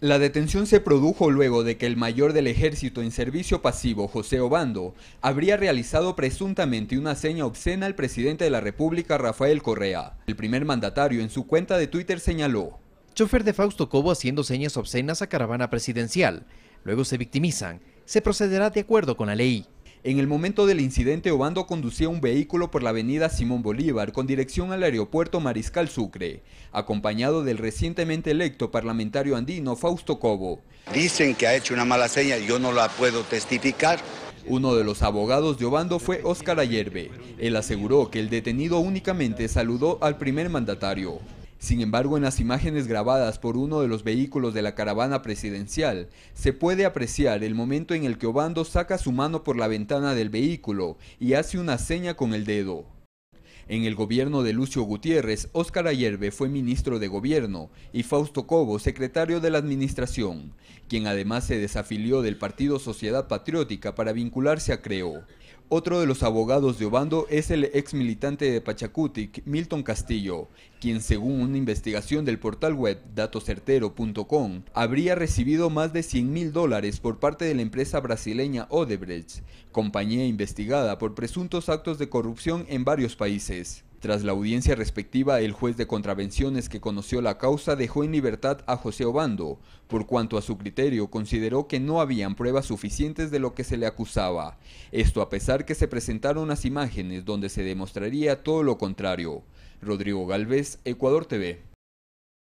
La detención se produjo luego de que el mayor del ejército en servicio pasivo, José Obando, habría realizado presuntamente una seña obscena al presidente de la República, Rafael Correa. El primer mandatario en su cuenta de Twitter señaló, Chofer de Fausto Cobo haciendo señas obscenas a caravana presidencial. Luego se victimizan. Se procederá de acuerdo con la ley. En el momento del incidente, Obando conducía un vehículo por la avenida Simón Bolívar con dirección al aeropuerto Mariscal Sucre, acompañado del recientemente electo parlamentario andino Fausto Cobo. Dicen que ha hecho una mala seña, yo no la puedo testificar. Uno de los abogados de Obando fue Óscar Ayerbe. Él aseguró que el detenido únicamente saludó al primer mandatario. Sin embargo, en las imágenes grabadas por uno de los vehículos de la caravana presidencial, se puede apreciar el momento en el que Obando saca su mano por la ventana del vehículo y hace una seña con el dedo. En el gobierno de Lucio Gutiérrez, Óscar Ayerbe fue ministro de Gobierno y Fausto Cobo secretario de la Administración, quien además se desafilió del partido Sociedad Patriótica para vincularse a Creo. Otro de los abogados de Obando es el ex militante de Pachacutic, Milton Castillo, quien según una investigación del portal web datocertero.com habría recibido más de 100 mil dólares por parte de la empresa brasileña Odebrecht, compañía investigada por presuntos actos de corrupción en varios países. Tras la audiencia respectiva, el juez de contravenciones que conoció la causa dejó en libertad a José Obando, por cuanto a su criterio consideró que no habían pruebas suficientes de lo que se le acusaba. Esto a pesar que se presentaron unas imágenes donde se demostraría todo lo contrario. Rodrigo Galvez, Ecuador TV.